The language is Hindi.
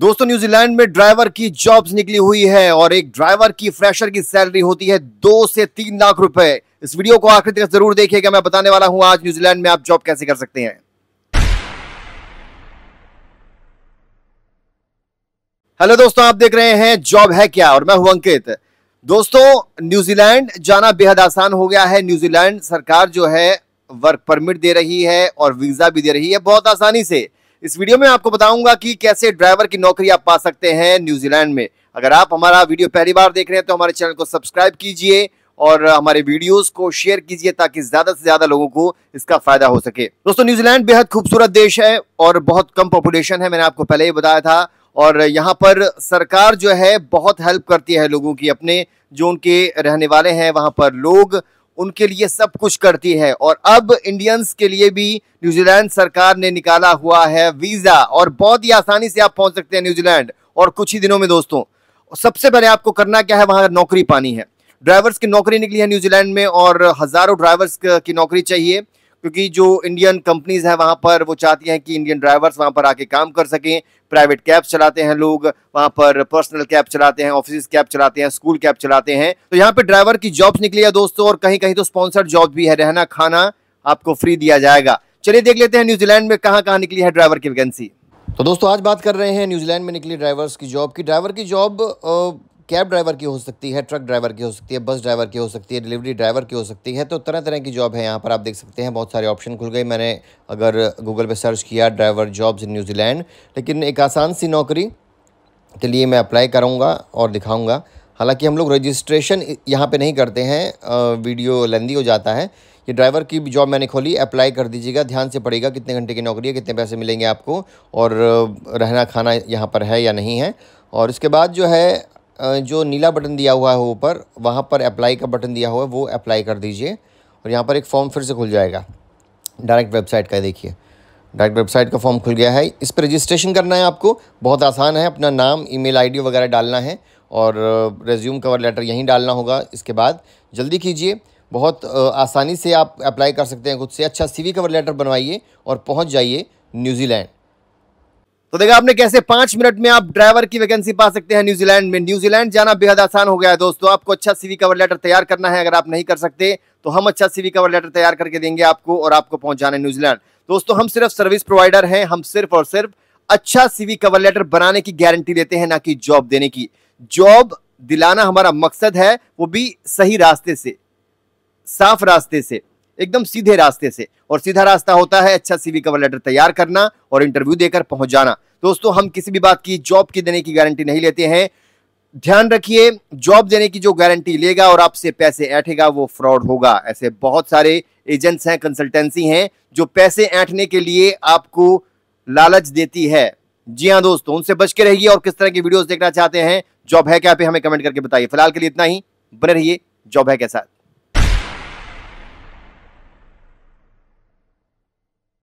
दोस्तों न्यूजीलैंड में ड्राइवर की जॉब्स निकली हुई है और एक ड्राइवर की फ्रेशर की सैलरी होती है दो से तीन लाख रुपए इस वीडियो को आखिर तक जरूर देखिएगा मैं बताने वाला हूं आज न्यूजीलैंड में आप जॉब कैसे कर सकते हैं हेलो दोस्तों आप देख रहे हैं जॉब है क्या और मैं हूं अंकित दोस्तों न्यूजीलैंड जाना बेहद आसान हो गया है न्यूजीलैंड सरकार जो है वर्क परमिट दे रही है और वीजा भी दे रही है बहुत आसानी से इस वीडियो में आपको बताऊंगा कि कैसे ड्राइवर की नौकरी आप पा सकते हैं न्यूजीलैंड में अगर आप हमारा वीडियो पहली बार देख रहे हैं तो हमारे चैनल को सब्सक्राइब कीजिए और हमारे वीडियोस को शेयर कीजिए ताकि ज्यादा से ज्यादा लोगों को इसका फायदा हो सके दोस्तों न्यूजीलैंड बेहद खूबसूरत देश है और बहुत कम पॉपुलेशन है मैंने आपको पहले ही बताया था और यहाँ पर सरकार जो है बहुत हेल्प करती है लोगों की अपने जो उनके रहने वाले हैं वहाँ पर लोग उनके लिए सब कुछ करती है और अब इंडियंस के लिए भी न्यूजीलैंड सरकार ने निकाला हुआ है वीज़ा और बहुत ही आसानी से आप पहुंच सकते हैं न्यूजीलैंड और कुछ ही दिनों में दोस्तों सबसे पहले आपको करना क्या है वहां नौकरी पानी है ड्राइवर्स की नौकरी निकली है न्यूजीलैंड में और हज़ारों ड्राइवर्स की नौकरी चाहिए क्योंकि जो इंडियन कंपनीज हैं वहाँ पर वो चाहती हैं कि इंडियन ड्राइवर्स वहाँ पर आके काम कर सकें प्राइवेट कैब चलाते हैं लोग वहाँ पर पर्सनल कैब चलाते हैं ऑफिस कैब चलाते हैं स्कूल कैब चलाते हैं तो यहाँ पर ड्राइवर की जॉब्स निकली है दोस्तों और कहीं कहीं तो स्पॉन्सर्ड जॉब भी है रहना खाना आपको फ्री दिया जाएगा चलिए देख लेते हैं न्यूजीलैंड में कहाँ कहाँ निकली है ड्राइवर की वैकेंसी तो दोस्तों आज बात कर रहे हैं न्यूजीलैंड में निकली ड्राइवर्स की जॉब की ड्राइवर की जॉब कैब ड्राइवर की हो सकती है ट्रक ड्राइवर की हो सकती है बस ड्राइवर की हो सकती है डिलीवरी ड्राइवर की हो सकती है तो तरह तरह की जॉब है यहाँ पर आप देख सकते हैं बहुत सारे ऑप्शन खुल गए मैंने अगर गूगल पर सर्च किया ड्राइवर जॉब्स इन न्यूजीलैंड लेकिन एक आसान सी नौकरी के लिए मैं अप्लाई करूँगा और दिखाऊँगा हालांकि हम लोग रजिस्ट्रेशन यहाँ पे नहीं करते हैं वीडियो लेंदी हो जाता है ये ड्राइवर की भी जॉब मैंने खोली अप्लाई कर दीजिएगा ध्यान से पड़ेगा कितने घंटे की नौकरी है कितने पैसे मिलेंगे आपको और रहना खाना यहाँ पर है या नहीं है और इसके बाद जो है जो नीला बटन दिया हुआ है ऊपर वहाँ पर अप्लाई का बटन दिया हुआ है वो अप्लाई कर दीजिए और यहाँ पर एक फॉर्म फिर से खुल जाएगा डायरेक्ट वेबसाइट का देखिए डायरेक्ट वेबसाइट का फॉर्म खुल गया है इस पर रजिस्ट्रेशन करना है आपको बहुत आसान है अपना नाम ईमेल आईडी वगैरह डालना है और रेज्यूम कवर लेटर यहीं डालना होगा इसके बाद जल्दी कीजिए बहुत आसानी से आप अप्लाई कर सकते हैं खुद से अच्छा सीवी कवर लेटर बनवाइए और पहुंच जाइए न्यूजीलैंड तो देखा आपने कैसे पांच मिनट में आप ड्राइवर की वैकेंसी पा सकते हैं न्यूजीलैंड में न्यूजीलैंड जाना बेहद आसान हो गया है दोस्तों आपको अच्छा सीवी कवर लेटर तैयार करना है अगर आप नहीं कर सकते तो हम अच्छा सीवी कवर लेटर तैयार करके देंगे आपको और आपको पहुंचाना है न्यूजीलैंड दोस्तों हम सिर्फ सर्विस प्रोवाइडर हैं हम सिर्फ और सिर्फ अच्छा सीवी कवर लेटर बनाने की गारंटी देते हैं ना कि जॉब देने की जॉब दिलाना हमारा मकसद है वो भी सही रास्ते से साफ रास्ते से एकदम सीधे रास्ते से और सीधा रास्ता होता है अच्छा सीवी कवर लेटर तैयार करना और इंटरव्यू देकर पहुंच जाना दोस्तों हम किसी भी बात की जॉब की देने की गारंटी नहीं लेते हैं ध्यान रखिए जॉब देने की जो गारंटी लेगा और आपसे पैसे ऐठेगा वो फ्रॉड होगा ऐसे बहुत सारे एजेंट्स हैं कंसल्टेंसी हैं जो पैसे ऐठने के लिए आपको लालच देती है जी हाँ दोस्तों उनसे बच के रहिए और किस तरह की वीडियोस देखना चाहते हैं जॉब है क्या पे हमें कमेंट करके बताइए फिलहाल के लिए इतना ही बने रहिए जॉब है के साथ